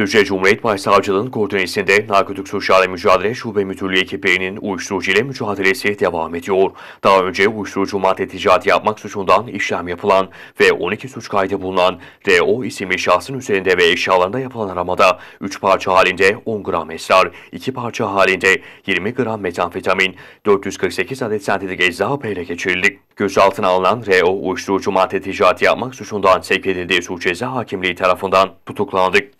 Düzce Cumhuriyet Başsavcılığı'nın koordinesinde Narkotik Suçlarla Mücadele Şube Müdürlüğü ekiplerinin uyuşturucu ile mücadelesi devam ediyor. Daha önce uyuşturucu madde ticareti yapmak suçundan işlem yapılan ve 12 suç kaydı bulunan R.O. isimli şahsın üzerinde ve eşyalarında yapılan aramada 3 parça halinde 10 gram esrar, 2 parça halinde 20 gram metamfetamin, 448 adet sentetik ecza ele geçirildi. Gözaltına alınan R.O. uyuşturucu madde ticareti yapmak suçundan sevk edildiği suç ceza hakimliği tarafından tutuklandı.